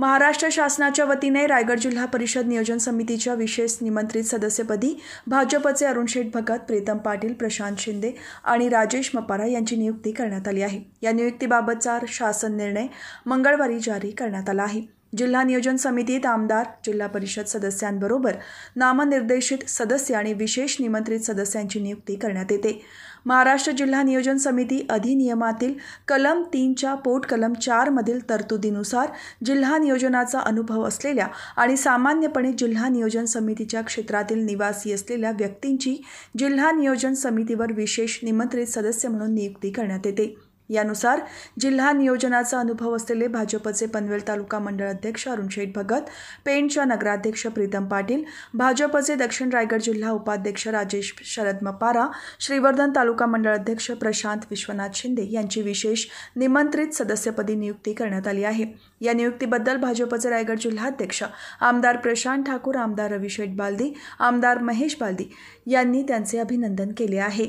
महाराष्ट्र शासनाच्या वतीने रायगड जिल्हा परिषद नियोजन समितीच्या विशेष निमंत्रित सदस्यपदी भाजपचे अरुण शेठ भगत प्रीतम पाटील प्रशांत शिंदे आणि राजेश मपारा यांची नियुक्ती करण्यात आली आहे या नियुक्तीबाबतचा शासन निर्णय मंगळवारी जारी करण्यात आला आहे जिल्हा नियोजन समितीत आमदार जिल्हा परिषद सदस्यांबरोबर नामनिर्देशित सदस्य आणि विशेष निमंत्रित सदस्यांची नियुक्ती करण्यात येते महाराष्ट्र जिल्हा नियोजन समिती अधिनियमातील कलम तीनच्या पोट कलम चारमधील तरतुदीनुसार जिल्हा नियोजनाचा अनुभव असलेल्या आणि सामान्यपणे जिल्हा नियोजन समितीच्या क्षेत्रातील निवासी असलेल्या व्यक्तींची जिल्हा नियोजन समितीवर विशेष निमंत्रित सदस्य म्हणून नियुक्ती करण्यात येते यानुसार जिल्हा नियोजनाचा अनुभव असलेले भाजपचे पनवेल तालुका मंडळ अध्यक्ष अरुण शेठ भगत पेंटच्या नगराध्यक्ष प्रीतम पाटील भाजपचे दक्षिण रायगड जिल्हा उपाध्यक्ष राजेश शरद मपारा श्रीवर्धन तालुका मंडळ अध्यक्ष प्रशांत विश्वनाथ शिंदे यांची विशेष निमंत्रित सदस्यपदी नियुक्ती करण्यात आली आहे या नियुक्तीबद्दल भाजपचे रायगड जिल्हाध्यक्ष आमदार प्रशांत ठाकूर आमदार रवी शेठ बालदी आमदार महेश बालदी यांनी त्यांचे अभिनंदन केले आहे